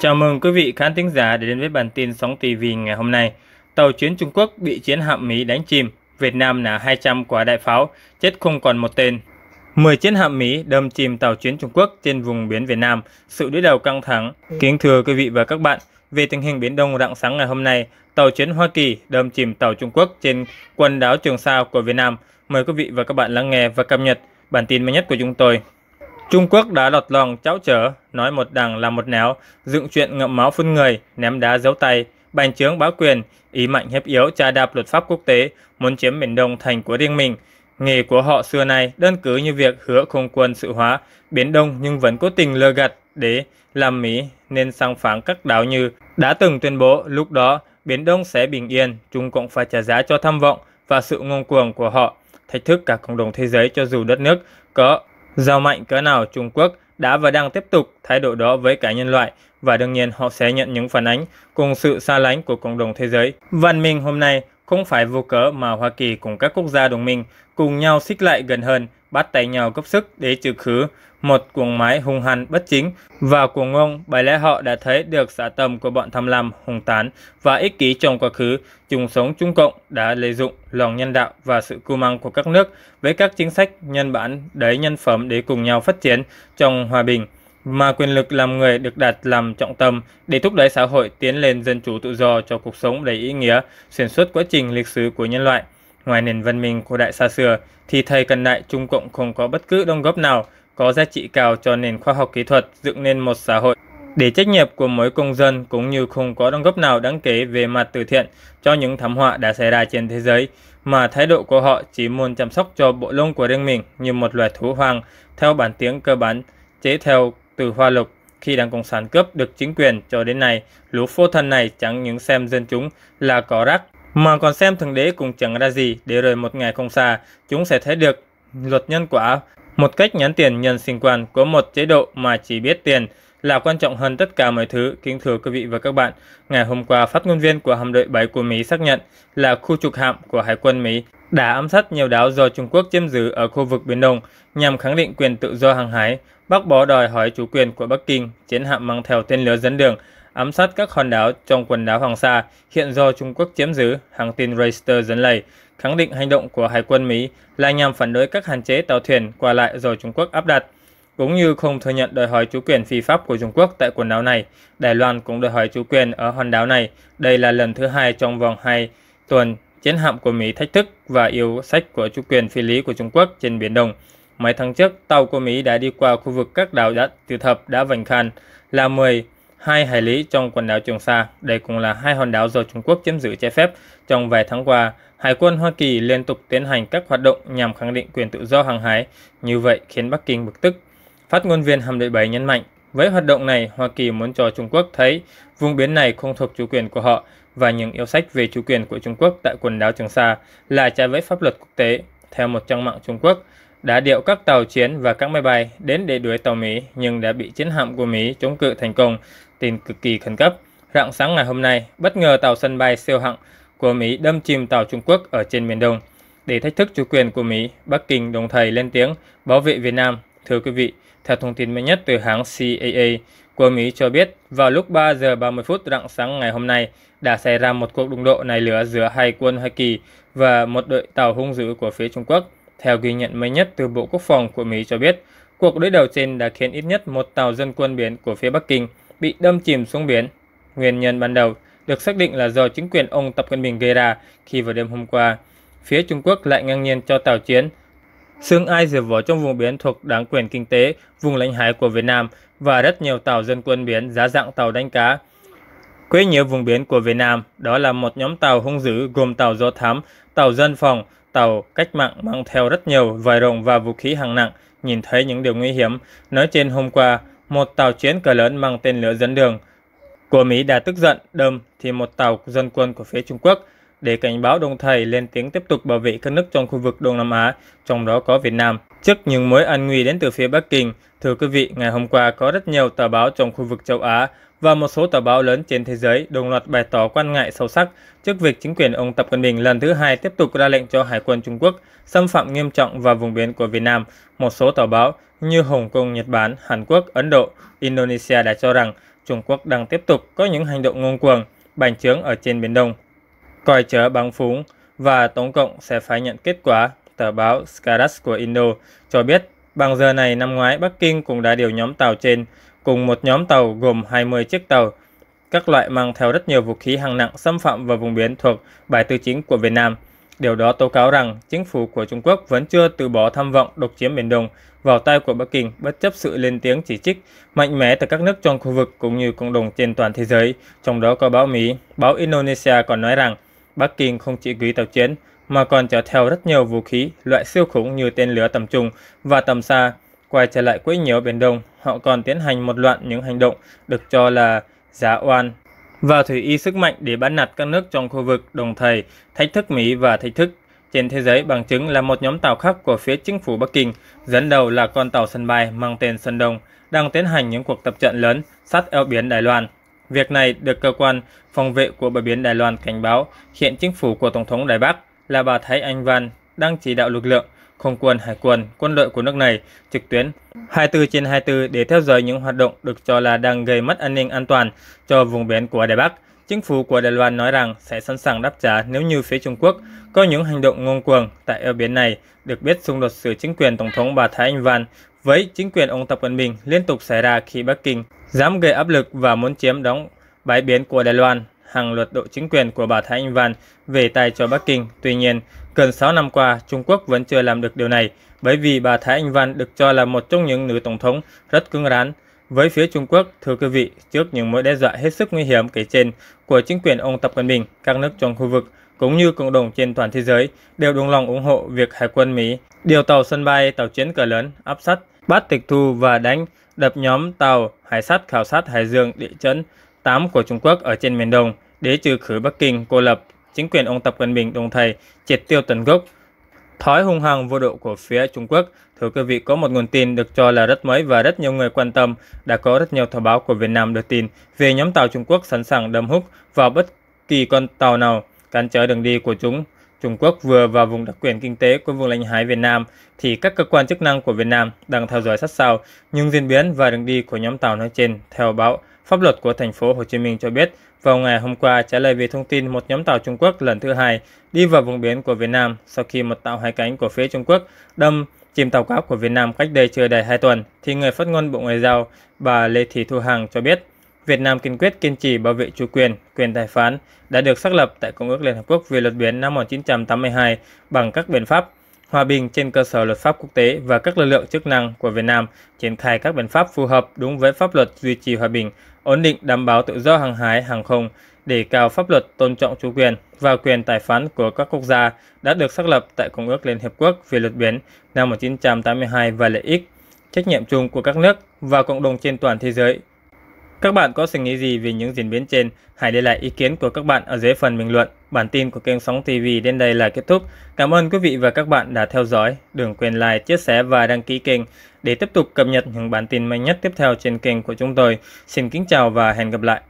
Chào mừng quý vị khán thính giả đến với bản tin sóng TV ngày hôm nay. Tàu chuyến Trung Quốc bị chiến hạm Mỹ đánh chìm, Việt Nam nã 200 quả đại pháo, chết không còn một tên. 10 chiến hạm Mỹ đâm chìm tàu chuyến Trung Quốc trên vùng biển Việt Nam, sự đối đầu căng thẳng. Kính thưa quý vị và các bạn, về tình hình Biển Đông rạng sáng ngày hôm nay, tàu chiến Hoa Kỳ đâm chìm tàu Trung Quốc trên quần đảo Trường Sa của Việt Nam. Mời quý vị và các bạn lắng nghe và cập nhật bản tin mới nhất của chúng tôi. Trung Quốc đã lọt lòng cháo trở, nói một đằng là một nẻo, dựng chuyện ngậm máu phun người, ném đá giấu tay, bành trướng báo quyền, ý mạnh hiếp yếu trà đạp luật pháp quốc tế, muốn chiếm Biển Đông thành của riêng mình. Nghề của họ xưa nay đơn cử như việc hứa không quân sự hóa, Biển Đông nhưng vẫn cố tình lừa gạt để làm Mỹ nên sang phán các đảo như đã từng tuyên bố lúc đó Biển Đông sẽ bình yên, Trung Cộng phải trả giá cho tham vọng và sự ngông cuồng của họ, thách thức cả cộng đồng thế giới cho dù đất nước có Giàu mạnh cỡ nào Trung Quốc đã và đang tiếp tục thái độ đó với cả nhân loại và đương nhiên họ sẽ nhận những phản ánh cùng sự xa lánh của cộng đồng thế giới. Văn minh hôm nay không phải vô cớ mà Hoa Kỳ cùng các quốc gia đồng minh cùng nhau xích lại gần hơn, bắt tay nhau góp sức để trừ khử một cuồng máy hung hăng bất chính và cuồng ngông bởi lẽ họ đã thấy được xã tâm của bọn tham lam hùng tán và ích kỷ trong quá khứ chung sống Trung Cộng đã lợi dụng lòng nhân đạo và sự cưu mang của các nước với các chính sách nhân bản đẩy nhân phẩm để cùng nhau phát triển trong hòa bình mà quyền lực làm người được đặt làm trọng tâm để thúc đẩy xã hội tiến lên dân chủ tự do cho cuộc sống đầy ý nghĩa xuyên suốt quá trình lịch sử của nhân loại. Ngoài nền văn minh cổ đại xa xưa, thì thời cận đại Trung Cộng không có bất cứ đóng góp nào có giá trị cao cho nền khoa học kỹ thuật dựng nên một xã hội để trách nhiệm của mỗi công dân cũng như không có đóng góp nào đáng kể về mặt từ thiện cho những thảm họa đã xảy ra trên thế giới, mà thái độ của họ chỉ muốn chăm sóc cho bộ lông của riêng mình như một loài thú hoang theo bản tiếng cơ bản chế theo từ Hoa Lục khi Đảng Cộng sản cướp được chính quyền cho đến nay, lũ phô thần này chẳng những xem dân chúng là cỏ rác, mà còn xem thượng đế cũng chẳng ra gì để rồi một ngày không xa, chúng sẽ thấy được luật nhân quả, một cách nhắn tiền nhân sinh quan của một chế độ mà chỉ biết tiền, là quan trọng hơn tất cả mọi thứ, kính thưa quý vị và các bạn. Ngày hôm qua, phát ngôn viên của hạm đội 7 của Mỹ xác nhận là khu trục hạm của Hải quân Mỹ đã ám sát nhiều đảo do Trung Quốc chiếm giữ ở khu vực Biển Đông nhằm khẳng định quyền tự do hàng hải, bác bỏ đòi hỏi chủ quyền của Bắc Kinh, chiến hạm mang theo tên lửa dẫn đường, ám sát các hòn đảo trong quần đảo Hoàng Sa hiện do Trung Quốc chiếm giữ, hãng tin Reuters dẫn lời, khẳng định hành động của Hải quân Mỹ là nhằm phản đối các hạn chế tàu thuyền qua lại do Trung Quốc áp đặt cũng như không thừa nhận đòi hỏi chủ quyền phi pháp của Trung Quốc tại quần đảo này. Đài Loan cũng đòi hỏi chủ quyền ở hòn đảo này. Đây là lần thứ hai trong vòng 2 tuần chiến hạm của Mỹ thách thức và yêu sách của chủ quyền phi lý của Trung Quốc trên Biển Đông. Mấy tháng trước, tàu của Mỹ đã đi qua khu vực các đảo đã từ thập đã vành khan là 12 hải lý trong quần đảo Trường Sa. Đây cũng là hai hòn đảo do Trung Quốc chiếm giữ trái phép. Trong vài tháng qua, Hải quân Hoa Kỳ liên tục tiến hành các hoạt động nhằm khẳng định quyền tự do hàng hải. Như vậy khiến Bắc Kinh bực tức Phát ngôn viên hàm đội 7 nhấn mạnh, với hoạt động này, Hoa Kỳ muốn cho Trung Quốc thấy vùng biển này không thuộc chủ quyền của họ và những yêu sách về chủ quyền của Trung Quốc tại quần đảo Trường Sa là trái với pháp luật quốc tế. Theo một trang mạng Trung Quốc, đã điệu các tàu chiến và các máy bay đến để đuổi tàu Mỹ nhưng đã bị chiến hạm của Mỹ chống cự thành công, tin cực kỳ khẩn cấp. Rạng sáng ngày hôm nay, bất ngờ tàu sân bay siêu hạng của Mỹ đâm chìm tàu Trung Quốc ở trên miền Đông. Để thách thức chủ quyền của Mỹ, Bắc Kinh đồng thời lên tiếng bảo vệ Việt Nam. Thưa quý vị, theo thông tin mới nhất từ hãng CAA của Mỹ cho biết, vào lúc 3 giờ 30 phút rạng sáng ngày hôm nay đã xảy ra một cuộc đụng độ nảy lửa giữa hai quân Hoa Kỳ và một đội tàu hung dữ của phía Trung Quốc. Theo ghi nhận mới nhất từ Bộ Quốc phòng của Mỹ cho biết, cuộc đối đầu trên đã khiến ít nhất một tàu dân quân biển của phía Bắc Kinh bị đâm chìm xuống biển. Nguyên nhân ban đầu được xác định là do chính quyền ông Tập Cận Bình gây ra khi vào đêm hôm qua, phía Trung Quốc lại ngang nhiên cho tàu chiến Sương Ai diệp vỏ trong vùng biển thuộc đáng quyền kinh tế, vùng lãnh hải của Việt Nam và rất nhiều tàu dân quân biển giá dạng tàu đánh cá. Quê nhiều vùng biển của Việt Nam, đó là một nhóm tàu hung dữ gồm tàu do thám, tàu dân phòng, tàu cách mạng mang theo rất nhiều vòi rồng và vũ khí hạng nặng, nhìn thấy những điều nguy hiểm. Nói trên hôm qua, một tàu chiến cờ lớn mang tên lửa dẫn đường của Mỹ đã tức giận đâm thì một tàu dân quân của phía Trung Quốc – để cảnh báo đồng thời lên tiếng tiếp tục bảo vệ các nước trong khu vực Đông Nam Á, trong đó có Việt Nam. Trước những mối an nguy đến từ phía Bắc Kinh, thưa quý vị, ngày hôm qua có rất nhiều tờ báo trong khu vực châu Á và một số tờ báo lớn trên thế giới đồng loạt bày tỏ quan ngại sâu sắc trước việc chính quyền ông Tập Cận Bình lần thứ hai tiếp tục ra lệnh cho Hải quân Trung Quốc xâm phạm nghiêm trọng vào vùng biển của Việt Nam. Một số tờ báo như Hồng Kông, Nhật Bản, Hàn Quốc, Ấn Độ, Indonesia đã cho rằng Trung Quốc đang tiếp tục có những hành động ngông cuồng, bành trướng ở trên Biển Đông coi chờ bằng phúng và tổng cộng sẽ phải nhận kết quả, tờ báo Skadas của Indo cho biết bằng giờ này năm ngoái Bắc Kinh cũng đã điều nhóm tàu trên cùng một nhóm tàu gồm 20 chiếc tàu các loại mang theo rất nhiều vũ khí hạng nặng xâm phạm vào vùng biển thuộc bài tư chính của Việt Nam. Điều đó tố cáo rằng chính phủ của Trung Quốc vẫn chưa từ bỏ tham vọng độc chiếm Biển Đông vào tay của Bắc Kinh bất chấp sự lên tiếng chỉ trích mạnh mẽ từ các nước trong khu vực cũng như cộng đồng trên toàn thế giới, trong đó có báo Mỹ. Báo Indonesia còn nói rằng Bắc Kinh không chỉ gửi tàu chiến, mà còn chở theo rất nhiều vũ khí, loại siêu khủng như tên lửa tầm trung và tầm xa. Quay trở lại quỹ nhiều Biển Đông, họ còn tiến hành một loạt những hành động được cho là giá oan và thủy y sức mạnh để bắt nạt các nước trong khu vực, đồng thời thách thức Mỹ và thách thức trên thế giới bằng chứng là một nhóm tàu khác của phía chính phủ Bắc Kinh, dẫn đầu là con tàu sân bay mang tên Sơn Đông, đang tiến hành những cuộc tập trận lớn sát eo biển Đài Loan. Việc này được cơ quan phòng vệ của bờ biển Đài Loan cảnh báo hiện chính phủ của Tổng thống Đài Bắc là bà Thái Anh Văn đang chỉ đạo lực lượng không quân, hải quân, quân đội của nước này trực tuyến 24 trên 24 để theo dõi những hoạt động được cho là đang gây mất an ninh an toàn cho vùng biển của Đài Bắc. Chính phủ của Đài Loan nói rằng sẽ sẵn sàng đáp trả nếu như phía Trung Quốc có những hành động ngông cuồng tại eo biển này. Được biết, xung đột giữa chính quyền Tổng thống bà Thái Anh Văn với chính quyền ông Tập Cận Bình liên tục xảy ra khi Bắc Kinh dám gây áp lực và muốn chiếm đóng bãi biển của Đài Loan. Hàng loạt độ chính quyền của bà Thái Anh Văn về tay cho Bắc Kinh. Tuy nhiên, gần 6 năm qua, Trung Quốc vẫn chưa làm được điều này bởi vì bà Thái Anh Văn được cho là một trong những nữ tổng thống rất cứng rắn, với phía Trung Quốc, thưa quý vị, trước những mối đe dọa hết sức nguy hiểm kể trên của chính quyền ông Tập Cận Bình, các nước trong khu vực cũng như cộng đồng trên toàn thế giới đều đồng lòng ủng hộ việc Hải quân Mỹ điều tàu sân bay, tàu chiến cỡ lớn áp sát, bắt tịch thu và đánh đập nhóm tàu hải sát khảo sát hải dương địa chấn 8 của Trung Quốc ở trên miền Đông để trừ khử Bắc Kinh cô lập. Chính quyền ông Tập Cận Bình đồng thời triệt tiêu tận gốc. Thói hung hăng vô độ của phía Trung Quốc Thưa quý vị, có một nguồn tin được cho là rất mới và rất nhiều người quan tâm, đã có rất nhiều thông báo của Việt Nam đưa tin về nhóm tàu Trung Quốc sẵn sàng đâm hút vào bất kỳ con tàu nào cản trở đường đi của chúng. Trung Quốc vừa vào vùng đặc quyền kinh tế của vùng lãnh hải Việt Nam thì các cơ quan chức năng của Việt Nam đang theo dõi sát sao những diễn biến và đường đi của nhóm tàu nói trên theo báo Pháp luật của thành phố Hồ Chí Minh cho biết, vào ngày hôm qua trả lời về thông tin một nhóm tàu Trung Quốc lần thứ hai đi vào vùng biển của Việt Nam sau khi một tàu hai cánh của phía Trung Quốc đâm chìm tàu cá của Việt Nam cách đây chưa đầy 2 tuần, thì người phát ngôn Bộ Ngoại giao bà Lê Thị Thu Hằng cho biết Việt Nam kiên quyết kiên trì bảo vệ chủ quyền, quyền tài phán đã được xác lập tại Công ước Liên Hợp Quốc về luật biển năm 1982 bằng các biện pháp hòa bình trên cơ sở luật pháp quốc tế và các lực lượng chức năng của Việt Nam triển khai các biện pháp phù hợp đúng với pháp luật duy trì hòa bình, ổn định đảm bảo tự do hàng hải, hàng không, đề cao pháp luật tôn trọng chủ quyền và quyền tài phán của các quốc gia đã được xác lập tại Công ước Liên Hiệp Quốc về luật biển năm 1982 và lợi ích, trách nhiệm chung của các nước và cộng đồng trên toàn thế giới. Các bạn có suy nghĩ gì về những diễn biến trên? Hãy để lại ý kiến của các bạn ở dưới phần bình luận. Bản tin của kênh Sóng TV đến đây là kết thúc. Cảm ơn quý vị và các bạn đã theo dõi. Đừng quên like, chia sẻ và đăng ký kênh để tiếp tục cập nhật những bản tin mới nhất tiếp theo trên kênh của chúng tôi. Xin kính chào và hẹn gặp lại.